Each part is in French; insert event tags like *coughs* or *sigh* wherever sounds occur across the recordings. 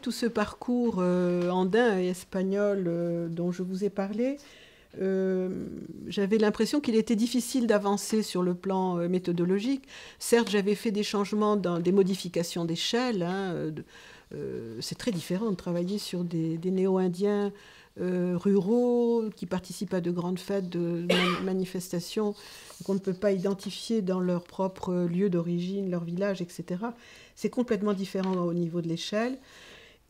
tout ce parcours euh, andin et espagnol euh, dont je vous ai parlé, euh, j'avais l'impression qu'il était difficile d'avancer sur le plan méthodologique. Certes, j'avais fait des changements, dans, des modifications d'échelle. Hein, c'est très différent de travailler sur des néo-indiens ruraux qui participent à de grandes fêtes, de manifestations qu'on ne peut pas identifier dans leur propre lieu d'origine, leur village, etc. C'est complètement différent au niveau de l'échelle.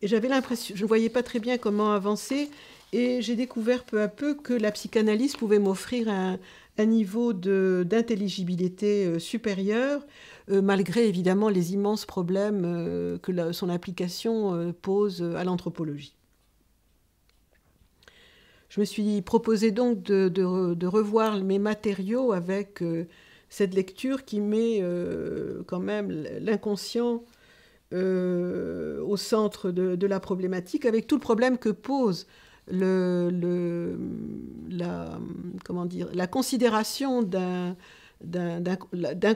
Et j'avais l'impression, je ne voyais pas très bien comment avancer. Et j'ai découvert peu à peu que la psychanalyse pouvait m'offrir un, niveau d'intelligibilité euh, supérieur, euh, malgré évidemment les immenses problèmes euh, que son application pose à l'anthropologie. Je me suis proposé donc de, de revoir mes matériaux avec cette lecture qui met quand même l'inconscient euh, au centre de, la problématique, avec tout le problème que pose le, la, comment dire, la considération d'un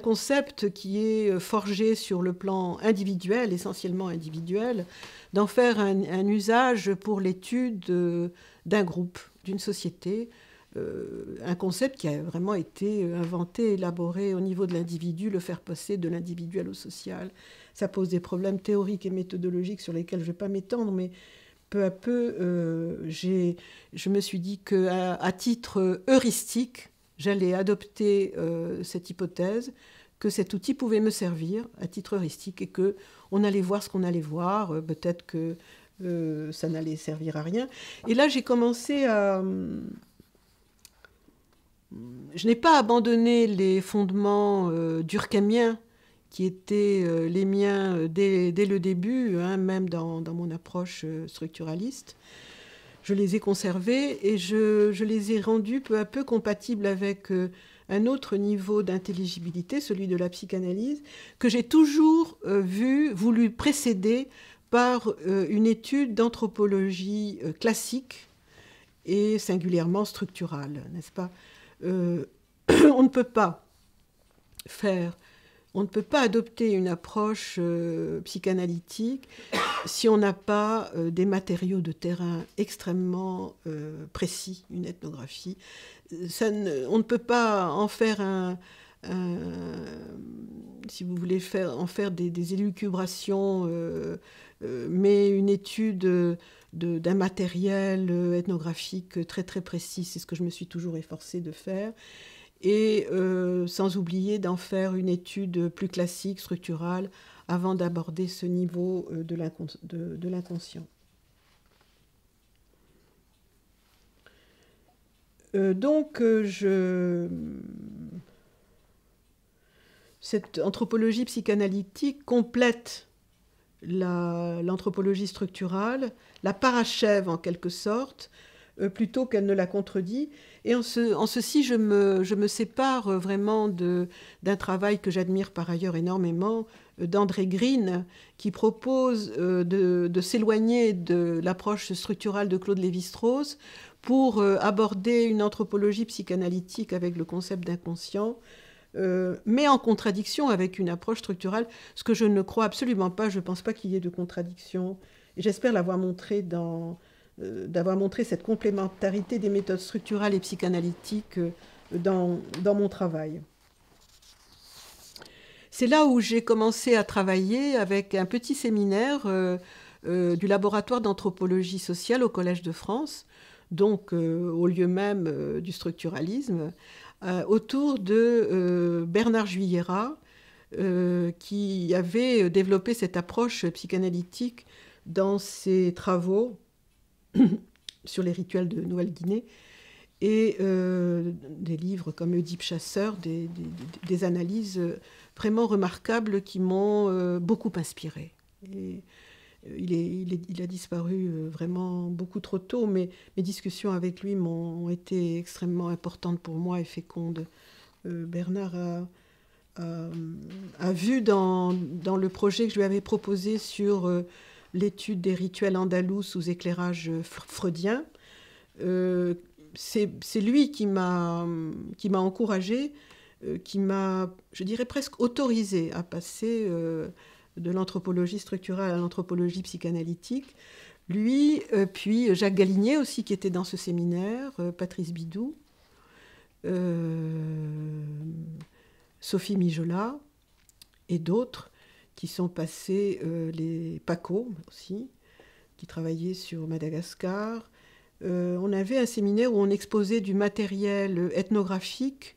concept qui est forgé sur le plan individuel, essentiellement individuel, d'en faire un, usage pour l'étude euh, d'un groupe, d'une société, euh, un concept qui a vraiment été inventé, élaboré au niveau de l'individu, le faire passer de l'individuel au social. Ça pose des problèmes théoriques et méthodologiques sur lesquels je ne vais pas m'étendre, mais peu à peu, euh, je me suis dit que à, titre heuristique, j'allais adopter euh, cette hypothèse que cet outil pouvait me servir à titre heuristique et que on allait voir ce qu'on allait voir, euh, peut-être que euh, ça n'allait servir à rien. Et là, j'ai commencé à je n'ai pas abandonné les fondements durkheimiens qui étaient euh, les miens euh, dès, le début, hein, même dans, mon approche euh, structuraliste. Je les ai conservés et je, les ai rendus peu à peu compatibles avec un autre niveau d'intelligibilité, celui de la psychanalyse, que j'ai toujours vu, voulu précéder par une étude d'anthropologie classique et singulièrement structurale, n'est-ce pas *coughs* On ne peut pas faire on ne peut pas adopter une approche euh, psychanalytique si on n'a pas euh, des matériaux de terrain extrêmement euh, précis, une ethnographie. on ne peut pas en faire si vous voulez faire, en faire des, élucubrations, mais une étude d'un matériel ethnographique très très précis, c'est ce que je me suis toujours efforcée de faire et euh, sans oublier d'en faire une étude plus classique, structurale, avant d'aborder ce niveau euh, de l'inconscient. Euh, donc, je... cette anthropologie psychanalytique complète l'anthropologie structurale, la parachève en quelque sorte, euh, plutôt qu'elle ne la contredit. Et en, ceci, je me, sépare euh, vraiment d'un travail que j'admire par ailleurs énormément, euh, d'André Green, qui propose de, s'éloigner de l'approche structurale de Claude Lévi-Strauss pour aborder une anthropologie psychanalytique avec le concept d'inconscient. mais en contradiction avec une approche structurale, ce que je ne crois absolument pas, je ne pense pas qu'il y ait de contradiction. et J'espère l'avoir montré dans, euh, d'avoir montré cette complémentarité des méthodes structurales et psychanalytiques euh, dans, mon travail. C'est là où j'ai commencé à travailler avec un petit séminaire euh, du laboratoire d'anthropologie sociale au Collège de France, donc au lieu même du structuralisme, autour de Bernard Juillera, qui avait développé cette approche psychanalytique dans ses travaux *coughs* sur les rituels de Nouvelle-Guinée, et euh, des livres comme Oedipe Chasseur, des, analyses euh, vraiment remarquables qui m'ont euh, beaucoup inspiré il, il, a disparu vraiment beaucoup trop tôt, mais mes discussions avec lui m'ont été extrêmement importantes pour moi et fécondes. Bernard a, vu dans, le projet que je lui avais proposé sur l'étude des rituels andalous sous éclairage freudien. Euh, c'est lui qui m'a encouragé, euh, qui m'a, je dirais presque autorisé à passer euh, de l'anthropologie structurelle à l'anthropologie psychanalytique. Lui, puis Jacques Galigné aussi, qui était dans ce séminaire, Patrice Bidou, Sophie Mijola et d'autres qui sont passés euh, les Paco aussi, qui travaillaient sur Madagascar. Euh, on avait un séminaire où on exposait du matériel ethnographique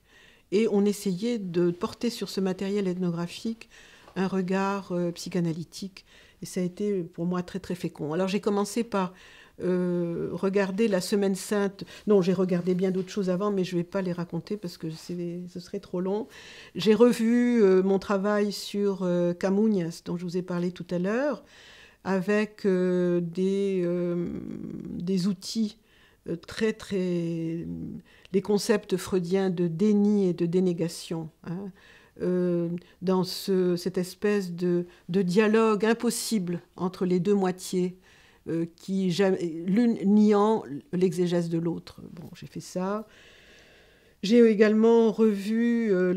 et on essayait de porter sur ce matériel ethnographique un regard euh, psychanalytique. Et ça a été pour moi très très fécond. Alors j'ai commencé par euh, regarder la Semaine Sainte. Non, j'ai regardé bien d'autres choses avant, mais je ne vais pas les raconter parce que ce serait trop long. J'ai revu euh, mon travail sur euh, dont je vous ai parlé tout à l'heure, avec euh, des, outils très très les concepts freudiens de déni et de dénégation. Hein. dans cette espèce de, de, dialogue impossible entre les deux moitiés euh, qui l'une niant l'exégèse de l'autre. Bon, j'ai fait ça. J'ai également revu euh,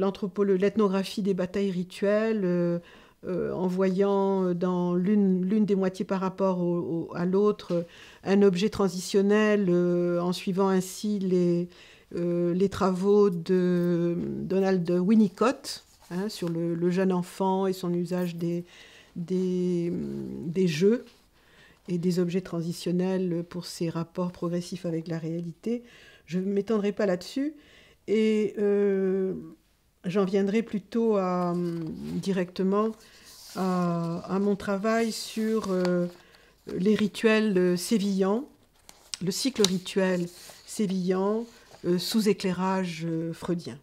l'ethnographie des batailles rituelles euh, en voyant dans l'une, des moitiés par rapport à l'autre un objet transitionnel en suivant ainsi les, travaux de Donald Winnicott hein, sur le, jeune enfant et son usage des jeux et des objets transitionnels pour ces rapports progressifs avec la réalité. Je ne m'étendrai pas là-dessus et euh, j'en viendrai plutôt à, directement à, mon travail sur euh, les rituels euh, sévillants, le cycle rituel sévillant sous éclairage freudien.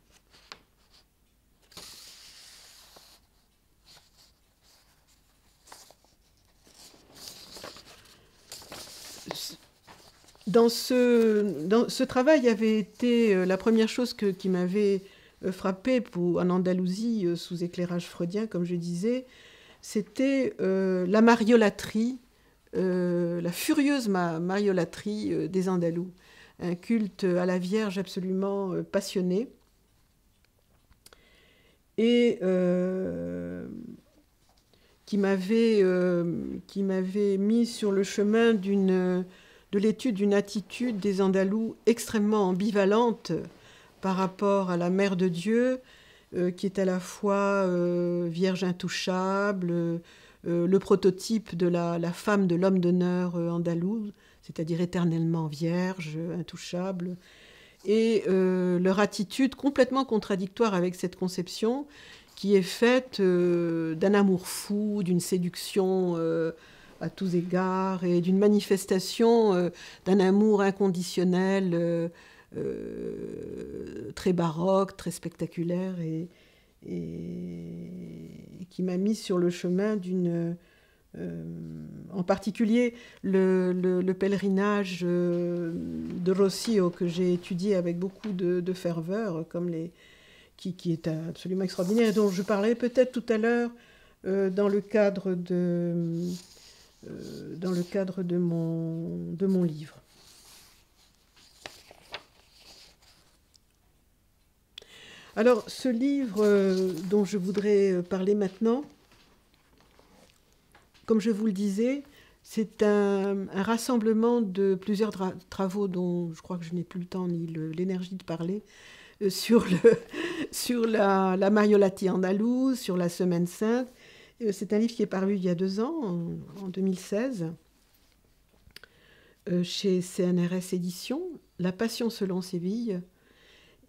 Dans ce, dans ce travail avait été euh, la première chose que, qui m'avait euh, frappée pour, en Andalousie euh, sous éclairage freudien, comme je disais, c'était la mariolatrie, la furieuse mariolatrie des Andalous, un culte à la Vierge absolument passionné. Et qui m'avait mis sur le chemin d'une de l'étude d'une attitude des Andalous extrêmement ambivalente par rapport à la Mère de Dieu, euh, qui est à la fois euh, vierge intouchable, euh, le prototype de la, la femme de l'homme d'honneur andalou c'est-à-dire éternellement vierge, intouchable, et leur attitude complètement contradictoire avec cette conception qui est faite d'un amour fou, d'une séduction à tous égards et d'une manifestation euh, d'un amour inconditionnel euh, euh, très baroque, très spectaculaire et, qui m'a mis sur le chemin d'une... en particulier le, pèlerinage de Rossio que j'ai étudié avec beaucoup de, ferveur, comme les, qui, qui, est absolument extraordinaire dont je parlais peut-être tout à l'heure dans le cadre de euh, dans le cadre de mon, de mon livre. Alors, ce livre euh, dont je voudrais euh, parler maintenant, comme je vous le disais, c'est un, rassemblement de plusieurs travaux dont je crois que je n'ai plus le temps ni l'énergie de parler sur, le, *laughs* sur la, la mariolati andalouse, sur la Semaine Sainte, euh, c'est un livre qui est paru il y a deux ans, en, 2016, euh, chez CNRS Éditions, La Passion selon Séville,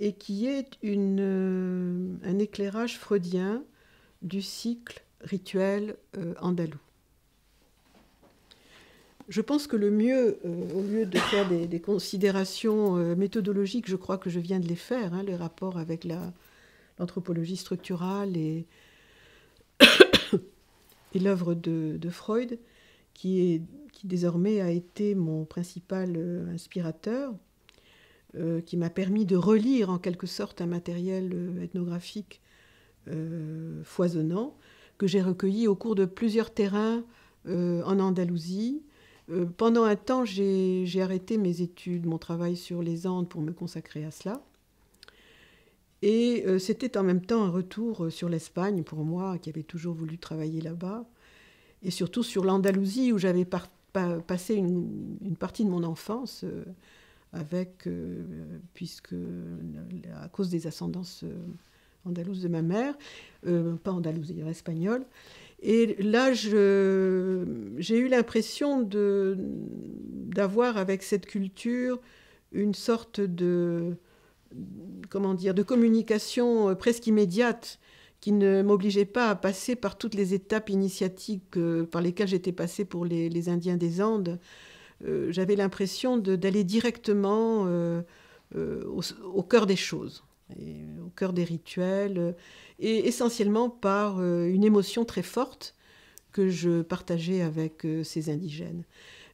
et qui est euh, un éclairage freudien du cycle rituel andalou. Je pense que le mieux, au lieu de faire des, considérations méthodologiques, je crois que je viens de les faire, hein, les rapports avec l'anthropologie structurale et et l'œuvre de, Freud, qui, est, qui désormais a été mon principal euh, inspirateur, euh, qui m'a permis de relire en quelque sorte un matériel euh, ethnographique foisonnant, que j'ai recueilli au cours de plusieurs terrains en Andalousie. pendant un temps, j'ai arrêté mes études, mon travail sur les Andes pour me consacrer à cela. Et euh, c'était en même temps un retour euh, sur l'Espagne pour moi, qui avait toujours voulu travailler là-bas, et surtout sur l'Andalousie, où j'avais passé une, partie de mon enfance, euh, avec, puisque à cause des ascendances andalouses de ma mère, pas andalousie, espagnole. Et là, j'ai eu l'impression d'avoir avec cette culture une sorte de comment dire, de communication euh, presque immédiate qui ne m'obligeait pas à passer par toutes les étapes initiatiques euh, par lesquelles j'étais passée pour les, Indiens des Andes. Euh, j'avais l'impression d'aller directement au, cœur des choses, au cœur des rituels, et essentiellement par une émotion très forte que je partageais avec ces indigènes.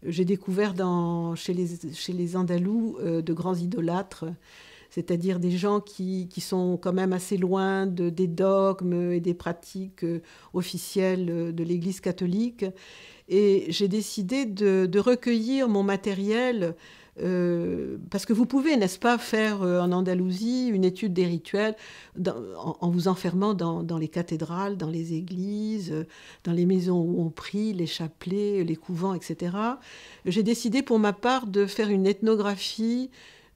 J'ai découvert chez les Andalous de grands idolâtres c'est-à-dire des gens qui, sont quand même assez loin des dogmes et des pratiques euh, officielles euh, de l'Église catholique. Et j'ai décidé de, recueillir mon matériel euh, parce que vous pouvez, n'est-ce pas, faire en Andalousie une étude des rituels en, vous enfermant dans, les cathédrales, dans les églises, dans les maisons où on prie, les chapelets, les couvents, etc. J'ai décidé pour ma part de faire une ethnographie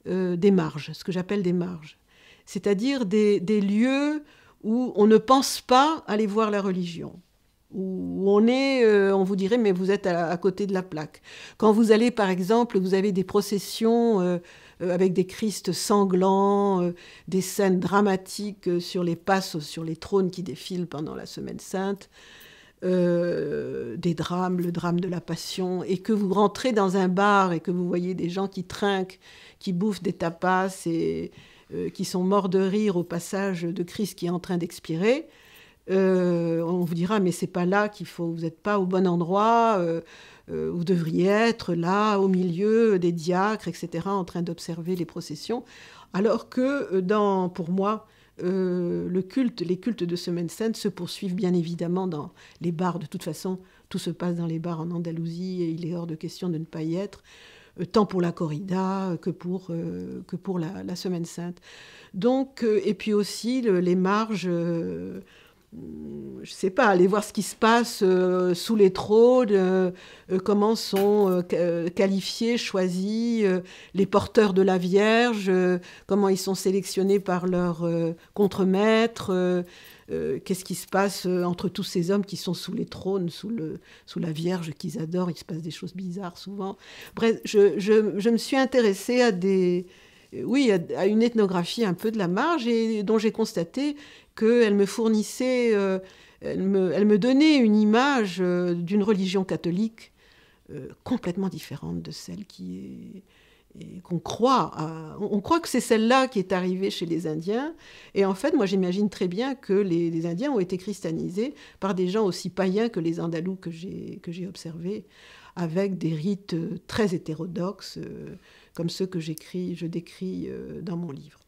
euh, des marges, ce que j'appelle des marges, c'est-à-dire des, lieux où on ne pense pas aller voir la religion, où on est, euh, on vous dirait, mais vous êtes à, côté de la plaque. Quand vous allez, par exemple, vous avez des processions euh, avec des Christs sanglants, des scènes dramatiques sur les passes, sur les trônes qui défilent pendant la Semaine Sainte. Euh, des drames, le drame de la passion, et que vous rentrez dans un bar et que vous voyez des gens qui trinquent, qui bouffent des tapas et euh, qui sont morts de rire au passage de Christ qui est en train d'expirer, euh, on vous dira mais c'est pas là qu'il faut, vous n'êtes pas au bon endroit, vous devriez être là au milieu des diacres, etc., en train d'observer les processions, alors que dans, pour moi, euh, le culte, les cultes de Semaine Sainte se poursuivent bien évidemment dans les bars. De toute façon, tout se passe dans les bars en Andalousie et il est hors de question de ne pas y être, euh, tant pour la corrida euh, que pour, que pour la, Semaine Sainte. Donc, et puis aussi les marges Hmm, je sais pas, aller voir ce qui se passe euh, sous les trônes, euh, euh, comment sont qualifiés, choisis les porteurs de la Vierge, comment ils sont sélectionnés par leur contremaître, qu'est-ce qui se passe entre tous ces hommes qui sont sous les trônes, sous, le, sous la Vierge qu'ils adorent, il se passe des choses bizarres souvent. Bref, je, je me suis intéressée à des, oui, à, une ethnographie un peu de la marge et dont j'ai constaté qu'elle me fournissait, euh, elle, me, donnait une image euh, d'une religion catholique euh, complètement différente de celle qui est qu'on croit, on, croit que c'est celle-là qui est arrivée chez les Indiens. Et en fait, moi, j'imagine très bien que les, Indiens ont été christianisés par des gens aussi païens que les Andalous que j'ai observés, avec des rites très hétérodoxes, comme ceux que j'écris, je décris dans mon livre.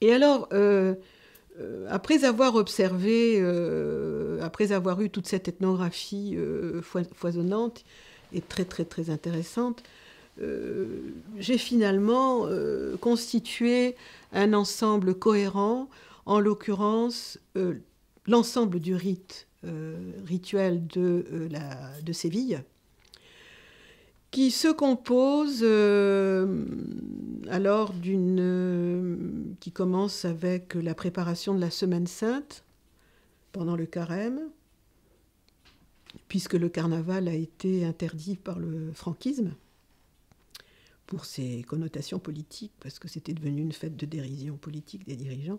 Et alors, euh, après avoir observé, euh, après avoir eu toute cette ethnographie euh, foisonnante et très très très intéressante, j'ai finalement constitué un ensemble cohérent, en l'occurrence l'ensemble du rite rituel de, de Séville, qui se compose euh, alors d'une euh, qui commence avec la préparation de la semaine sainte pendant le carême puisque le carnaval a été interdit par le franquisme pour ses connotations politiques parce que c'était devenu une fête de dérision politique des dirigeants.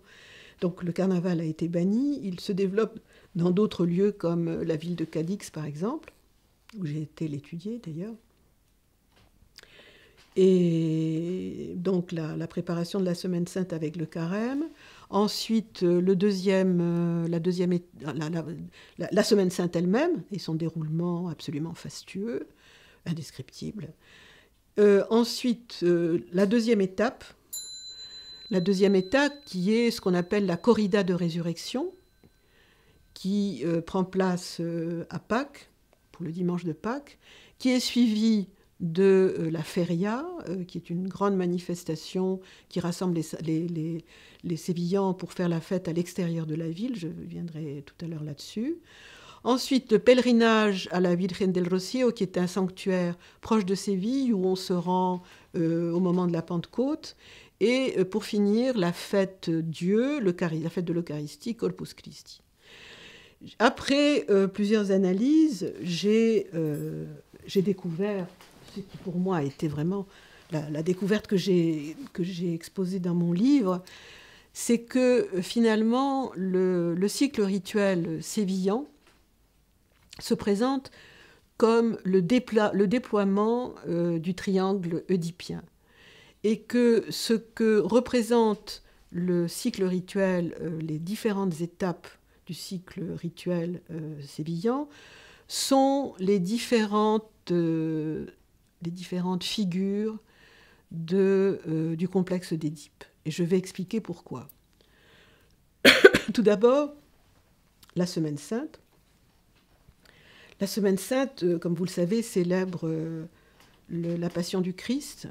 Donc le carnaval a été banni, il se développe dans d'autres lieux comme la ville de Cadix par exemple où j'ai été l'étudier d'ailleurs. Et donc la, préparation de la Semaine Sainte avec le carême. Ensuite, euh, le deuxième, euh, la, deuxième, la, Semaine Sainte elle-même et son déroulement absolument fastueux, indescriptible. Euh, ensuite, la deuxième étape, la deuxième étape qui est ce qu'on appelle la corrida de résurrection, qui prend place à Pâques, pour le dimanche de Pâques, qui est suivie de euh, la Feria, euh, qui est une grande manifestation qui rassemble les, les, Sévillans pour faire la fête à l'extérieur de la ville. Je viendrai tout à l'heure là-dessus. Ensuite, le pèlerinage à la Virgen del Rocío, qui est un sanctuaire proche de Séville, où on se rend euh, au moment de la Pentecôte. Et pour finir, la fête Dieu, la fête de l'Eucharistie, Corpus Christi. Après plusieurs analyses, j'ai découvert ce qui pour moi a été vraiment la, découverte que j'ai exposée dans mon livre, c'est que euh, finalement le, cycle rituel sévillant se présente comme le, déploiement euh, du triangle oedipien et que ce que représente le cycle rituel, euh, les différentes étapes du cycle rituel sévillant, sont les différentes les différentes figures de, euh, du complexe d'Édipe. Et je vais expliquer pourquoi. *coughs* Tout d'abord, la Semaine Sainte. La Semaine Sainte, euh, comme vous le savez, célèbre euh, la Passion du Christ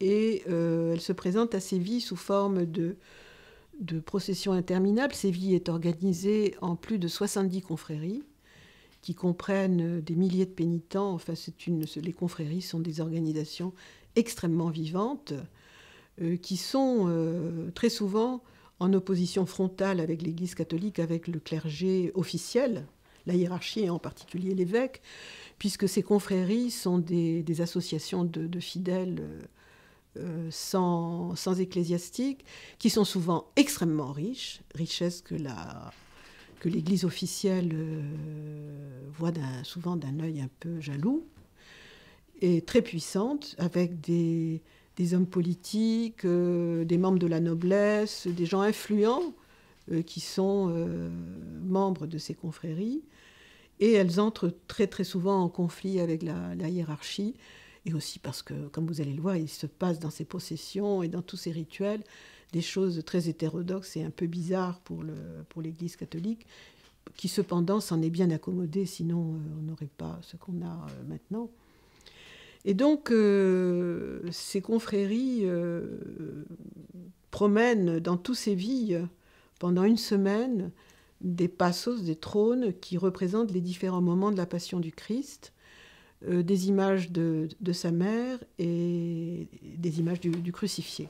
et elle se présente à Séville sous forme de, de procession interminable. Séville est organisée en plus de 70 confréries qui comprennent des milliers de pénitents. Enfin, les confréries sont des organisations extrêmement vivantes euh, qui sont euh, très souvent en opposition frontale avec l'Église catholique, avec le clergé officiel, la hiérarchie et en particulier l'évêque, puisque ces confréries sont des, associations de, fidèles euh, sans, sans ecclésiastique, qui sont souvent extrêmement riches, richesse que la que l'Église officielle euh, voit souvent d'un œil un peu jaloux, et très puissante, avec des, hommes politiques, euh, des membres de la noblesse, des gens influents euh, qui sont membres de ces confréries. Et elles entrent très très souvent en conflit avec la, hiérarchie et aussi parce que, comme vous allez le voir, il se passe dans ces possessions et dans tous ces rituels des choses très hétérodoxes et un peu bizarres pour l'Église catholique, qui cependant s'en est bien accommodée, sinon euh, on n'aurait pas ce qu'on a euh, maintenant. Et donc, euh, ces confréries promènent dans ces villes, pendant une semaine, des passos, des trônes qui représentent les différents moments de la passion du Christ, des images de, sa mère et des images du crucifié.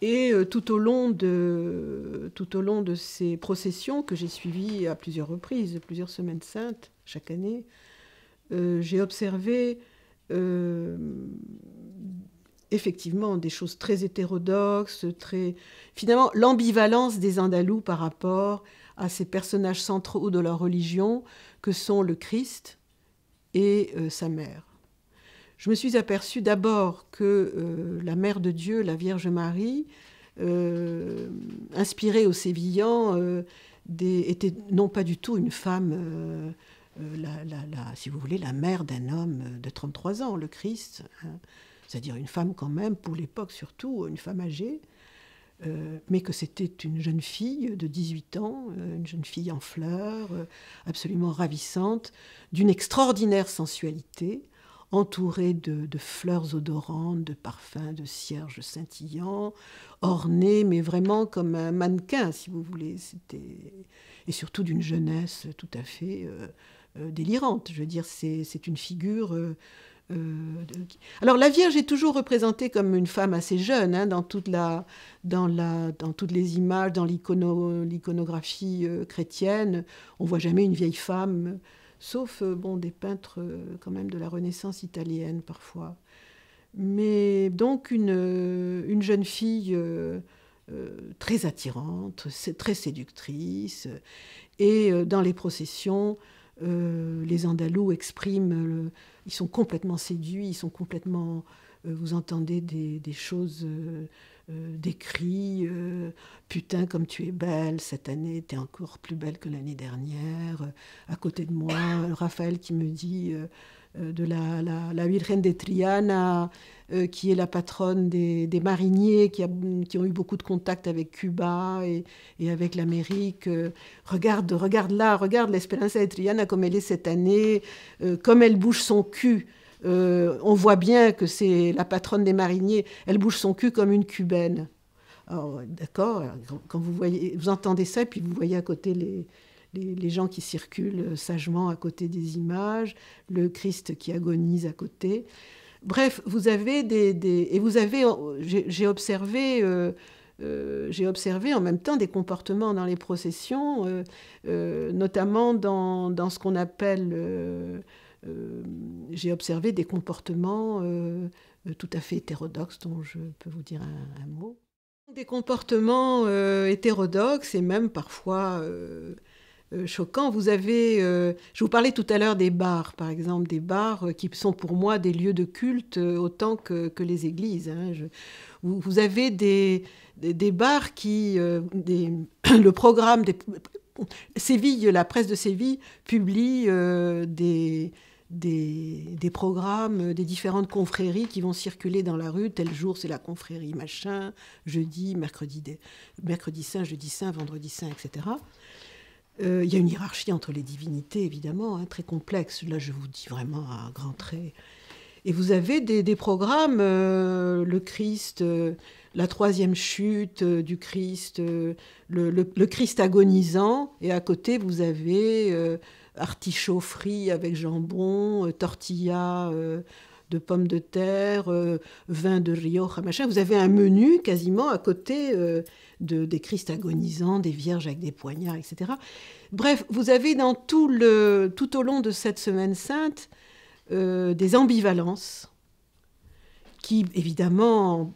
Et euh, tout, au long de, ces processions que j'ai suivies à plusieurs reprises, plusieurs semaines saintes chaque année, euh, j'ai observé euh, effectivement des choses très hétérodoxes, très finalement l'ambivalence des Andalous par rapport à ces personnages centraux de leur religion que sont le Christ et sa mère je me suis aperçue d'abord que euh, la Mère de Dieu, la Vierge Marie, euh, inspirée au Sévillans, euh, était non pas du tout une femme, si vous voulez, la mère d'un homme de 33 ans, le Christ, hein. c'est-à-dire une femme quand même, pour l'époque surtout, une femme âgée, mais que c'était une jeune fille de 18 ans, une jeune fille en fleurs, absolument ravissante, d'une extraordinaire sensualité, entourée de, fleurs odorantes, de parfums, de cierges scintillants, ornée, mais vraiment comme un mannequin, si vous voulez. et surtout d'une jeunesse tout à fait euh, euh, délirante. Je veux dire, c'est une figure. Euh, alors la Vierge est toujours représentée comme une femme assez jeune hein, dans, toute dans toutes les images, dans l'iconographie chrétienne. On voit jamais une vieille femme sauf euh, bon, des peintres euh, quand même de la Renaissance italienne parfois. Mais donc une, euh, jeune fille très attirante, très séductrice, et dans les processions, les Andalous expriment, ils sont complètement séduits, ils sont complètement, vous entendez des choses écrit euh, « Putain, comme tu es belle cette année, es encore plus belle que l'année dernière. À côté de moi, *coughs* Raphaël qui me dit euh, euh, de la, la, la, de Triana, qui est la patronne des, mariniers, qui, a, ont eu beaucoup de contacts avec Cuba et, avec l'Amérique. regarde, regarde là, regarde l'espérance de Triana comme elle est cette année, comme elle bouge son cul. on voit bien que c'est la patronne des mariniers. Elle bouge son cul comme une cubaine. Euh, d'accord, quand vous, voyez, vous entendez ça, et puis vous voyez à côté les, gens qui circulent euh, sagement à côté des images, le Christ qui agonise à côté. Bref, vous avez des... et vous avez, j'ai observé... Euh, j'ai observé en même temps des comportements dans les processions, notamment dans, ce qu'on appelle, j'ai observé des comportements tout à fait hétérodoxes dont je peux vous dire un mot. Des comportements euh, hétérodoxes et même parfois euh, euh, choquants. Vous avez, je vous parlais tout à l'heure des bars, par exemple, des bars qui sont pour moi des lieux de culte autant que, les églises. Hein. vous, avez des, bars qui, *coughs* le programme des Séville, la presse de Séville publie des des, programmes des différentes confréries qui vont circuler dans la rue. Tel jour, c'est la confrérie machin, jeudi, mercredi, mercredi saint, jeudi saint, vendredi saint, etc. Euh, il y a une hiérarchie entre les divinités, évidemment, hein, très complexe. Là, je vous dis vraiment à grands traits. Et vous avez des, programmes, euh, le Christ, euh, la troisième chute du Christ, le, Christ agonisant, et à côté, vous avez artichauts frits avec jambon, euh, tortilla euh, de pommes de terre, euh, vin de Rioja, machin. Vous avez un menu quasiment à côté de, des Christ agonisants, des vierges avec des poignards, etc. Bref, vous avez dans tout, le, tout au long de cette semaine sainte des ambivalences qui, évidemment,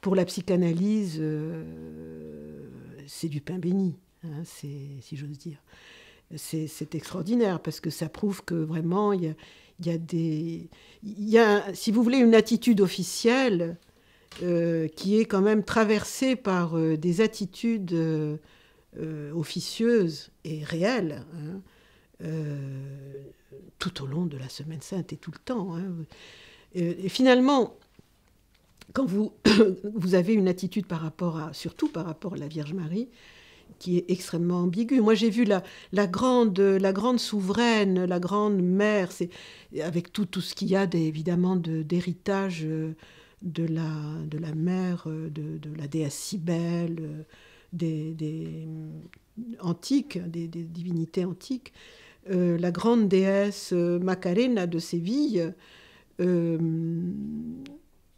pour la psychanalyse, c'est du pain béni, hein, si j'ose dire c'est extraordinaire parce que ça prouve que vraiment il y a, des, il y a, si vous voulez, une attitude officielle euh, qui est quand même traversée par euh, des attitudes euh, officieuses et réelles. Hein. tout au long de la Semaine Sainte et tout le temps. Hein. Et, finalement, quand vous, *coughs* vous avez une attitude par rapport à, surtout par rapport à la Vierge Marie, qui est extrêmement ambigu. Moi, j'ai vu la, grande, la grande souveraine, la grande mère, c'est, avec tout, tout ce qu'il y a évidemment d'héritage euh, de, la, de la mère, euh, de, la déesse Cybèle, euh, des, des mm, antiques, des, divinités antiques. la grande déesse Macarena de Séville, mm,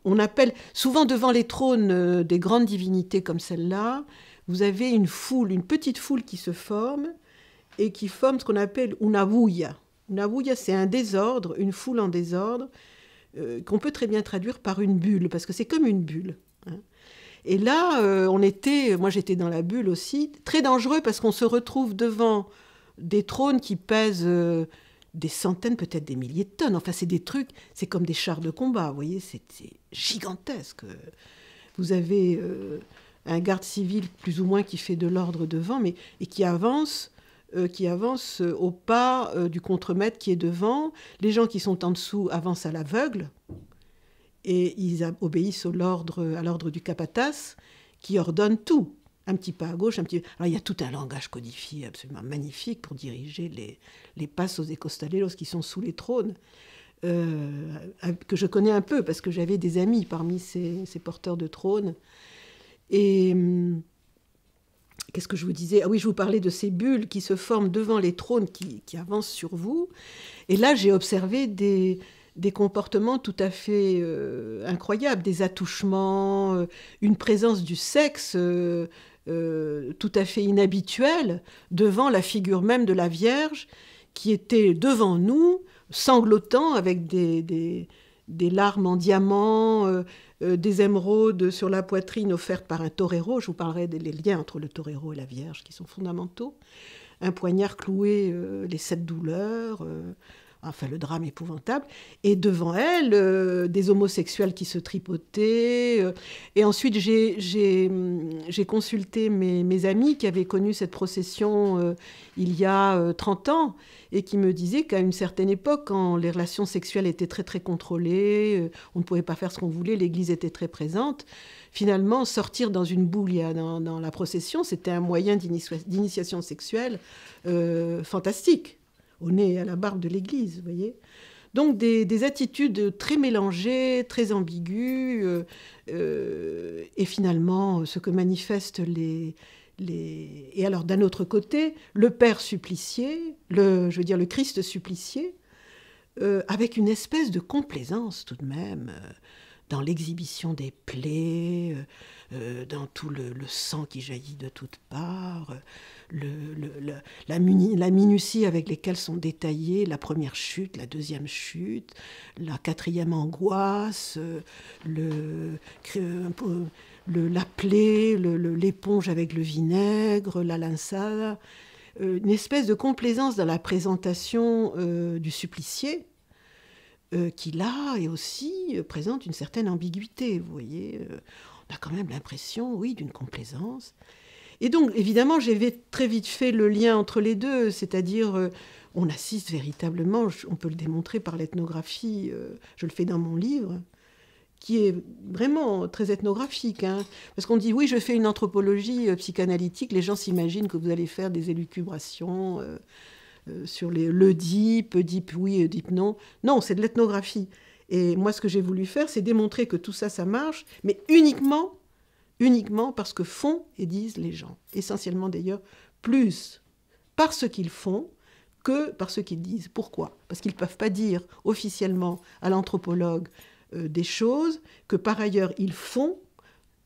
on appelle souvent devant les trônes des grandes divinités comme celle-là, vous avez une foule, une petite foule qui se forme et qui forme ce qu'on appelle una bulla. Una bulla, c'est un désordre, une foule en désordre, euh, qu'on peut très bien traduire par une bulle, parce que c'est comme une bulle. Hein. Et là, euh, on était, moi j'étais dans la bulle aussi, très dangereux parce qu'on se retrouve devant des trônes qui pèsent euh, des centaines, peut-être des milliers de tonnes. Enfin, c'est des trucs, c'est comme des chars de combat, vous voyez, c'est gigantesque. Vous avez un garde civil plus ou moins qui fait de l'ordre devant, mais et qui avance. Euh, qui avance euh, au pas euh, du contremaître qui est devant. Les gens qui sont en dessous avancent à l'aveugle et ils obéissent au l'ordre, à l'ordre du capataz qui ordonne tout. Un petit pas à gauche, un petit. Alors il y a tout un langage codifié absolument magnifique pour diriger les, les passos et costaleros qui sont sous les trônes. que je connais un peu parce que j'avais des amis parmi ces, ces porteurs de trônes et hum, qu'est-ce que je vous disais Ah oui, je vous parlais de ces bulles qui se forment devant les trônes qui, avancent sur vous. Et là, j'ai observé des, comportements tout à fait euh, incroyables, des attouchements, euh, une présence du sexe euh, tout à fait inhabituelle devant la figure même de la Vierge qui était devant nous, sanglotant avec des, des larmes en diamant, euh, euh, des émeraudes sur la poitrine offertes par un torero. Je vous parlerai des liens entre le torero et la Vierge qui sont fondamentaux. Un poignard cloué, euh, les sept douleurs, enfin le drame épouvantable, et devant elle, euh, des homosexuels qui se tripotaient. Euh. et ensuite, j'ai hum, consulté mes, amis qui avaient connu cette procession euh, il y a 30 ans, et qui me disaient qu'à une certaine époque, quand les relations sexuelles étaient très très contrôlées, on ne pouvait pas faire ce qu'on voulait, l'Église était très présente, finalement, sortir dans une boule dans la procession, c'était un moyen d'initiation sexuelle fantastique au nez à la barbe de l'Église, vous voyez. Donc des, attitudes très mélangées, très ambiguës, euh, euh, et finalement ce que manifestent les, Et alors d'un autre côté, le Père supplicié, le, je veux dire le Christ supplicié, euh, avec une espèce de complaisance tout de même dans l'exhibition des plaies euh, dans tout le, sang qui jaillit de toutes parts, euh, la, minutie avec lesquelles sont détaillées la première chute, la deuxième chute, la quatrième angoisse, euh, le, la plaie, l'éponge avec le vinaigre, la linsada, une espèce de complaisance dans la présentation du supplicié. qui là et aussi présente une certaine ambiguïté. Vous voyez, on a quand même l'impression, oui, d'une complaisance. Et donc, évidemment, j'ai très vite fait le lien entre les deux, c'est-à-dire, euh, on assiste véritablement, on peut le démontrer par l'ethnographie, euh, je le fais dans mon livre, qui est vraiment très ethnographique. Hein. parce qu'on dit, oui, je fais une anthropologie euh, psychanalytique, les gens s'imaginent que vous allez faire des élucubrations. sur les, le DIP, DIP oui, DIP non. Non, c'est de l'ethnographie. Et moi, ce que j'ai voulu faire, c'est démontrer que tout ça, ça marche, mais uniquement, uniquement parce que font et disent les gens. Essentiellement d'ailleurs, plus par ce qu'ils font que par ce qu'ils disent. Pourquoi Parce qu'ils ne peuvent pas dire officiellement à l'anthropologue euh, des choses que par ailleurs ils font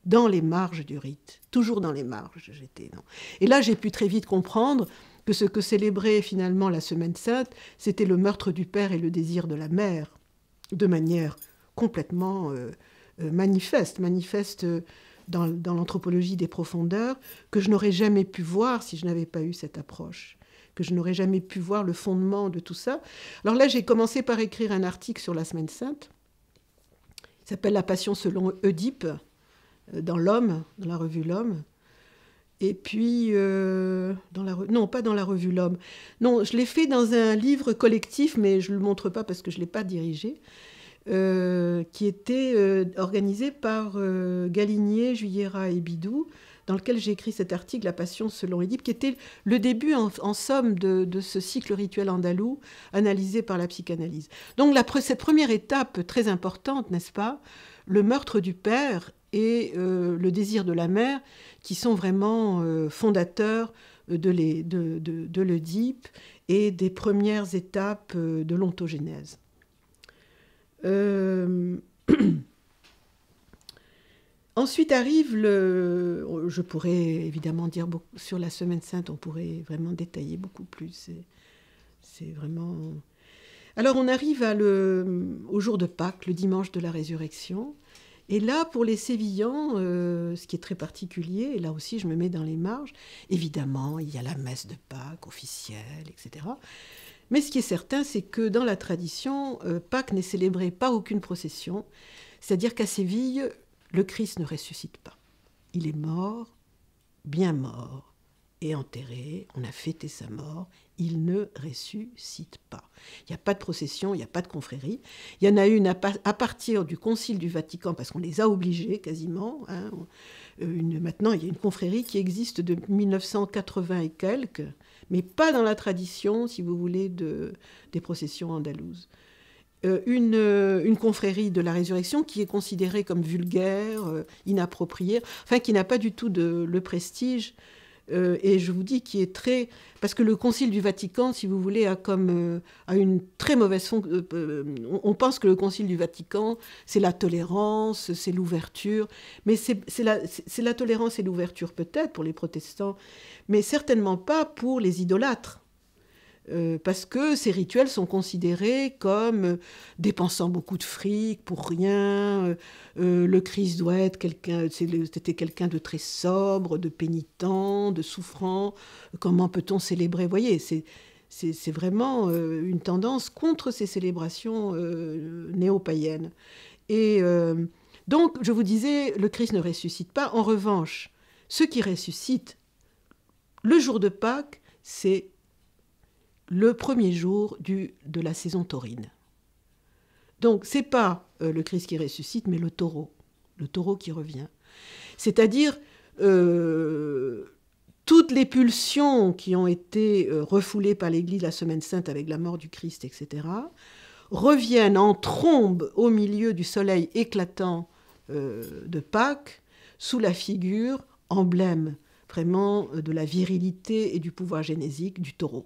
dans les marges du rite. Toujours dans les marges, j'étais. Et là, j'ai pu très vite comprendre que ce que célébrait finalement la Semaine Sainte, c'était le meurtre du père et le désir de la mère de manière complètement euh, euh, manifeste, manifeste euh, dans, l'anthropologie des profondeurs, que je n'aurais jamais pu voir si je n'avais pas eu cette approche, que je n'aurais jamais pu voir le fondement de tout ça. Alors là, j'ai commencé par écrire un article sur la Semaine Sainte, il s'appelle La Passion selon Oedipe, dans l'homme, dans la revue L'Homme. Et puis, euh, dans la non, pas dans la revue L'Homme. Non, je l'ai fait dans un livre collectif, mais je ne le montre pas parce que je ne l'ai pas dirigé, euh, qui était euh, organisé par Galigné, Juillera et Bidou, dans lequel j'ai écrit cet article, La Passion selon Édipe, qui était le début, en, somme, de, ce cycle rituel andalou, analysé par la psychanalyse. Donc, la, cette première étape très importante, n'est-ce pas le meurtre du père et euh, le désir de la mère qui sont vraiment euh, fondateurs euh, de, les, l'Oedipe et des premières étapes de l'ontogénèse. *clears throat* Ensuite arrive le. Je pourrais évidemment dire sur la Semaine Sainte, on pourrait vraiment détailler beaucoup plus. C'est, vraiment. Alors on arrive au jour de Pâques, le dimanche de la résurrection. Et là, pour les Sévillans, euh, ce qui est très particulier, et là aussi je me mets dans les marges, évidemment, il y a la messe de Pâques officielle, etc. Mais ce qui est certain, c'est que dans la tradition, euh, Pâques n'est célébrée par aucune procession, c'est-à-dire qu'à Séville, le Christ ne ressuscite pas. Il est mort, bien mort, et enterré, on a fêté sa mort, il ne ressuscite pas. Il n'y a pas de procession, il n'y a pas de confrérie. Il y en a une à, partir du Concile du Vatican, parce qu'on les a obligés quasiment. Hein, euh, maintenant, il y a une confrérie qui existe de 1980 et quelques, mais pas dans la tradition, si vous voulez, de, des processions andalouses. Euh, euh, une, confrérie de la résurrection qui est considérée comme vulgaire, inappropriée, enfin qui n'a pas du tout de, le prestige euh, et je vous dis qui est très parce que le Concile du Vatican, si vous voulez, a comme euh, une très mauvaise euh, on pense que le Concile du Vatican, c'est la tolérance, c'est l'ouverture, mais c'est la, la tolérance et l'ouverture peut-être pour les protestants, mais certainement pas pour les idolâtres. Euh, parce que ces rituels sont considérés comme euh, dépensant beaucoup de fric pour rien. Euh, le Christ doit être quelqu'un, c'était quelqu'un de très sobre, de pénitent, de souffrant. Comment peut-on célébrer Vous voyez, c'est c'est vraiment une tendance contre ces célébrations néo-païennes. Et donc, je vous disais, le Christ ne ressuscite pas. En revanche, ce qui ressuscite le jour de Pâques, c'est le premier jour du, de la saison taurine. Donc c'est pas euh, le Christ qui ressuscite, mais le taureau, le taureau qui revient. C'est-à-dire euh, toutes les pulsions qui ont été euh, refoulées par l'Église la semaine sainte avec la mort du Christ, etc., reviennent en trombe au milieu du soleil éclatant de Pâques, sous la figure emblème vraiment de la virilité et du pouvoir génésique du taureau.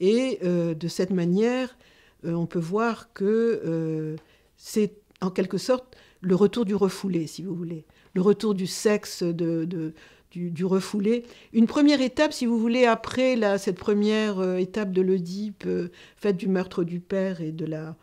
Et euh, de cette manière, euh, on peut voir que euh, c'est en quelque sorte le retour du refoulé, si vous voulez, le retour du sexe du, refoulé. Une première étape, si vous voulez, après cette première étape de l'Oedipe, faite du meurtre du père et de la,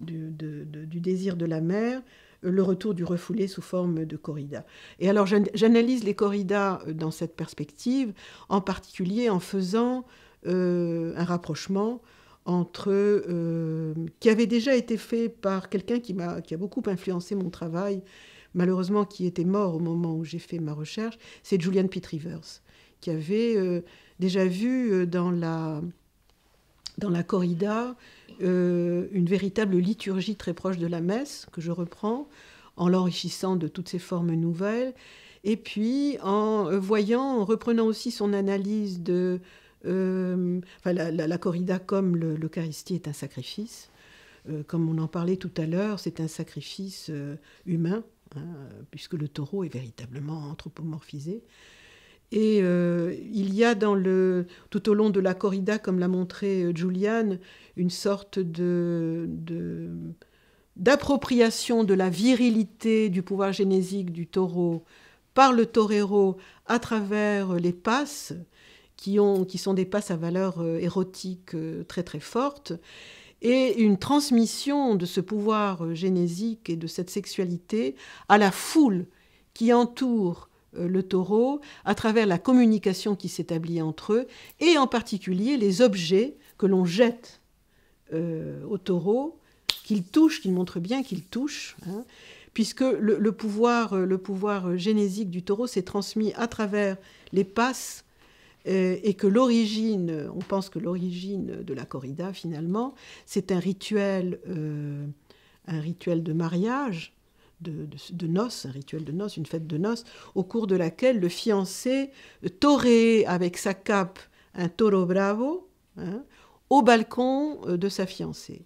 du désir de la mère, le retour du refoulé sous forme de corrida. Et alors j'analyse les corridas euh, dans cette perspective, en particulier en faisant euh, un rapprochement entre euh, qui avait déjà été fait par quelqu'un qui m'a qui a beaucoup influencé mon travail, malheureusement qui était mort au moment où j'ai fait ma recherche, c'est Julian Pitt Rivers, qui avait déjà vu dans la dans la corrida euh, une véritable liturgie très proche de la messe, que je reprends, en l'enrichissant de toutes ses formes nouvelles, et puis en euh, voyant, en reprenant aussi son analyse de euh, la, corrida comme l'Eucharistie est un sacrifice. comme on en parlait tout à l'heure, c'est un sacrifice humain, hein, puisque le taureau est véritablement anthropomorphisé. Et euh, il y a dans le, tout au long de la corrida, comme l'a montré euh, Juliane, une sorte de, d'appropriation de, de la virilité du pouvoir génésique du taureau par le torero à travers euh, les passes, qui, ont, qui sont des passes à valeur érotique très très forte, et une transmission de ce pouvoir génésique et de cette sexualité à la foule qui entoure euh, le taureau, à travers la communication qui s'établit entre eux, et en particulier les objets que l'on jette euh, au taureau, qu'il touche, qu'il montre bien qu'il touche, hein, puisque le, pouvoir, euh, le génésique du taureau s'est transmis à travers les passes, et que l'origine, on pense que l'origine de la corrida finalement, c'est un rituel, un rituel de mariage de, noces, un rituel de noces, une fête de noces, au cours de laquelle le fiancé euh, torrait avec sa cape un toro bravo hein, au balcon euh, de sa fiancée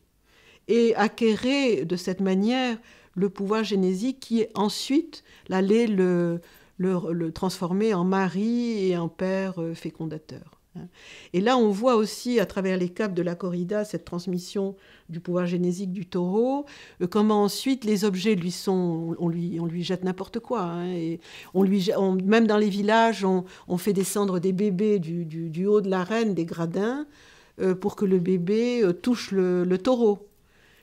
et acquérait de cette manière le pouvoir génésique qui ensuite allait le transformer en mari et en père euh, fécondateur. Hein. Et là, on voit aussi à travers les capes de la corrida cette transmission du pouvoir génésique du taureau, euh, comment ensuite les objets lui sont, on lui, on lui jette n'importe quoi. Hein, et on lui, même dans les villages, on, fait descendre des bébés du, haut de l'arène des gradins, euh, pour que le bébé euh, touche le, taureau.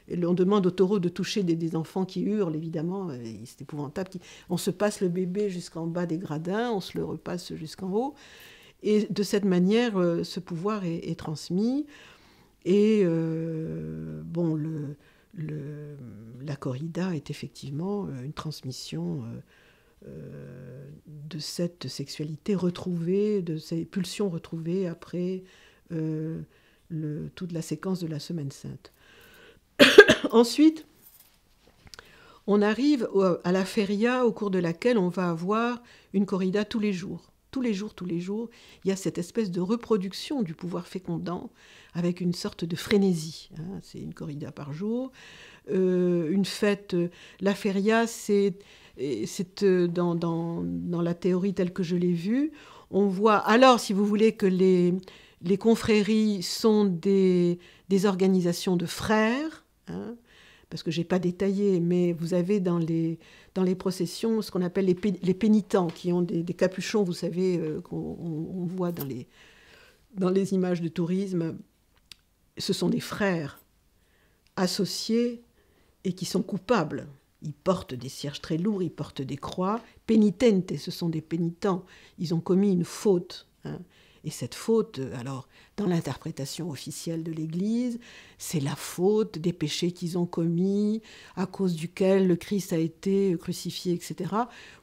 Et on demande au taureau de toucher des, des enfants qui hurlent, évidemment, c'est épouvantable. On se passe le bébé jusqu'en bas des gradins, on se le repasse jusqu'en haut. Et de cette manière, euh, ce pouvoir est, transmis. Et euh, bon, la corrida est effectivement euh, une transmission de cette sexualité retrouvée, de ces pulsions retrouvées après toute la séquence de la Semaine Sainte. *coughs* Ensuite, on arrive à la feria au cours de laquelle on va avoir une corrida tous les jours tous les jours, tous les jours, il y a cette espèce de reproduction du pouvoir fécondant avec une sorte de frénésie. Hein. C'est une corrida par jour, euh, une fête. Euh, la feria, c'est euh, c'est dans, la théorie telle que je l'ai vue. On voit, alors, si vous voulez, que les, les confréries sont des, des organisations de frères. Hein parce que je n'ai pas détaillé, mais vous avez dans les, dans les processions ce qu'on appelle les, pénitents, qui ont des, capuchons, vous savez, euh, qu'on voit dans les, dans les images de tourisme. Ce sont des frères associés et qui sont coupables. Ils portent des cierges très lourds, ils portent des croix. Pénitentes, ce sont des pénitents. Ils ont commis une faute. Hein. Et cette faute, euh, alors, dans l'interprétation officielle de l'Église, c'est la faute des péchés qu'ils ont commis, à cause duquel le Christ a été crucifié, etc.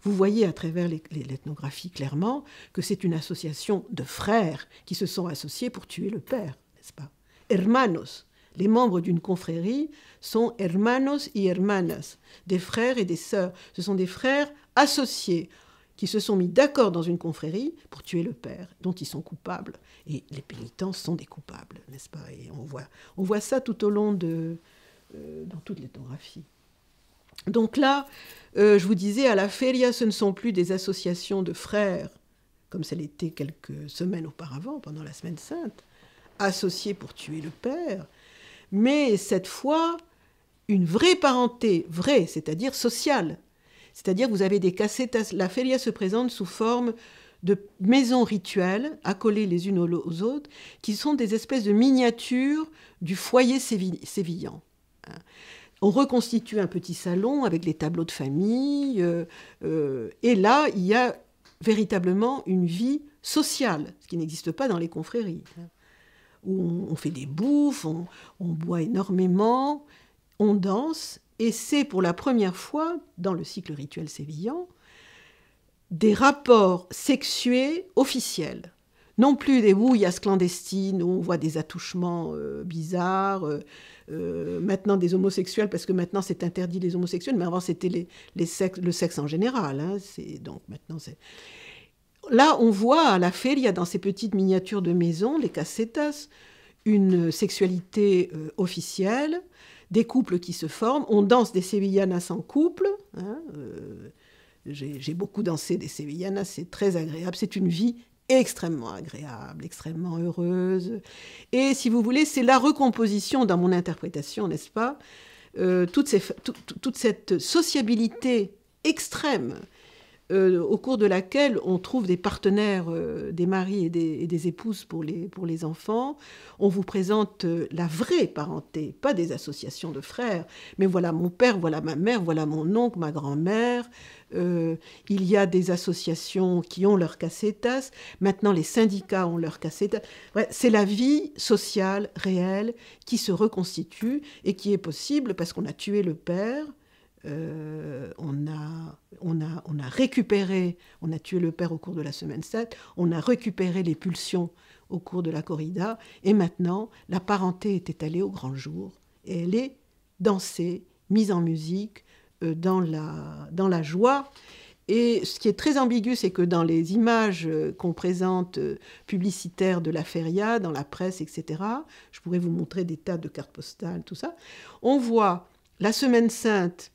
Vous voyez à travers l'ethnographie clairement que c'est une association de frères qui se sont associés pour tuer le Père, n'est-ce pas Hermanos. Les membres d'une confrérie sont hermanos y hermanas, des frères et des sœurs. Ce sont des frères associés qui se sont mis d'accord dans une confrérie pour tuer le père, dont ils sont coupables. Et les pénitents sont des coupables, n'est-ce pas Et on voit, on voit ça tout au long de. Euh, dans toute l'ethnographie. Donc là, euh, je vous disais, à la Feria, ce ne sont plus des associations de frères, comme ça l'était quelques semaines auparavant, pendant la Semaine Sainte, associés pour tuer le père, mais cette fois, une vraie parenté, vraie, c'est-à-dire sociale, c'est-à-dire vous avez des cassettes, la feria se présente sous forme de maisons rituelles accolées les unes aux autres, qui sont des espèces de miniatures du foyer sévillant. Hein. On reconstitue un petit salon avec les tableaux de famille, euh, euh, et là, il y a véritablement une vie sociale, ce qui n'existe pas dans les confréries, hein. où on, fait des bouffes, on boit énormément, on danse, et c'est pour la première fois, dans le cycle rituel sévillan, des rapports sexués officiels. Non plus des bouillasses clandestines où on voit des attouchements euh, bizarres, euh, euh, maintenant des homosexuels, parce que maintenant c'est interdit les homosexuels, mais avant c'était les, sexes, le sexe en général. Hein, donc maintenant c'est. Là, on voit à la a dans ces petites miniatures de maison, les casetas, une sexualité officielle, des couples qui se forment. On danse des Sevillanas en couple. Hein, euh, j'ai beaucoup dansé des Sevillanas, c'est très agréable. C'est une vie extrêmement agréable, extrêmement heureuse. Et si vous voulez, c'est la recomposition, dans mon interprétation, n'est-ce pas, euh, toute, cette sociabilité extrême euh, au cours de laquelle on trouve des partenaires, euh, des maris et des, épouses pour les, enfants. On vous présente euh, la vraie parenté, pas des associations de frères, mais voilà mon père, voilà ma mère, voilà mon oncle, ma grand-mère. il y a des associations qui ont leur cassetas. Maintenant, les syndicats ont leur cassetas. Ouais, C'est la vie sociale réelle qui se reconstitue et qui est possible parce qu'on a tué le père euh, on, a, on, a, on a récupéré, on a tué le père au cours de la semaine sainte, on a récupéré les pulsions au cours de la corrida, et maintenant la parenté est étalée au grand jour, et elle est dansée, mise en musique, euh, dans, la, dans la joie. Et ce qui est très ambigu, c'est que dans les images euh, qu'on présente publicitaires de la feria, dans la presse, etc., je pourrais vous montrer des tas de cartes postales, tout ça, on voit la semaine sainte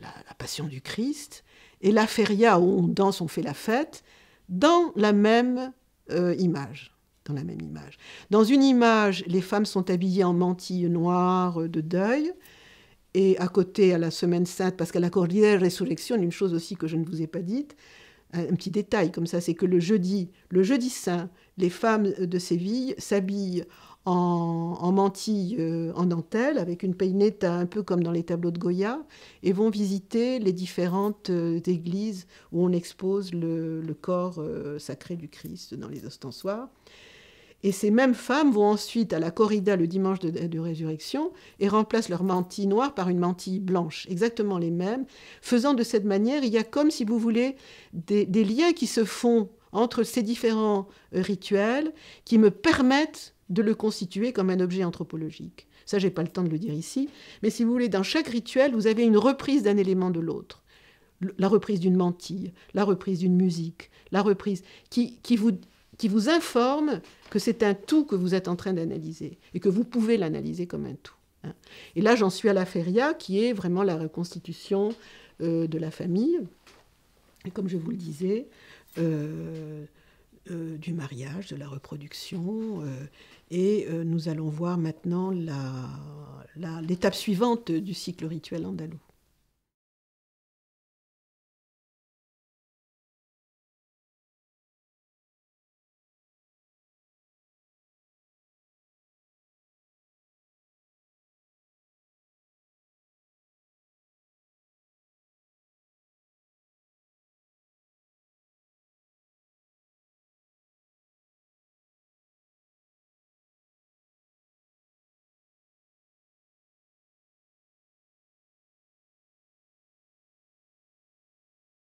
la, Passion du Christ, et la feria où on danse, on fait la fête, dans la même euh, image. Dans la même image. Dans une image, les femmes sont habillées en mantille noire de deuil, et à côté, à la Semaine Sainte, parce qu'à la cordière Résurrection, une chose aussi que je ne vous ai pas dite, un petit détail comme ça, c'est que le jeudi, le jeudi saint, les femmes de Séville s'habillent en, mantille euh, en dentelle, avec une peinette un peu comme dans les tableaux de Goya, et vont visiter les différentes euh, églises où on expose le, corps euh, sacré du Christ dans les ostensoirs. Et ces mêmes femmes vont ensuite à la corrida le dimanche de, résurrection et remplacent leur mantille noire par une mantille blanche, exactement les mêmes. Faisant de cette manière, il y a comme, si vous voulez, des liens qui se font entre ces différents rituels qui me permettent de le constituer comme un objet anthropologique. Ça, j'ai pas le temps de le dire ici, mais si vous voulez, dans chaque rituel, vous avez une reprise d'un élément de l'autre. La reprise d'une mantille, la reprise d'une musique, la reprise qui, vous, qui vous informe que c'est un tout que vous êtes en train d'analyser et que vous pouvez l'analyser comme un tout. Hein. Et là, j'en suis à la feria, qui est vraiment la reconstitution euh, de la famille, et comme je vous le disais, euh, euh, du mariage, de la reproduction, et euh, nous allons voir maintenant l'étape suivante du cycle rituel andalou.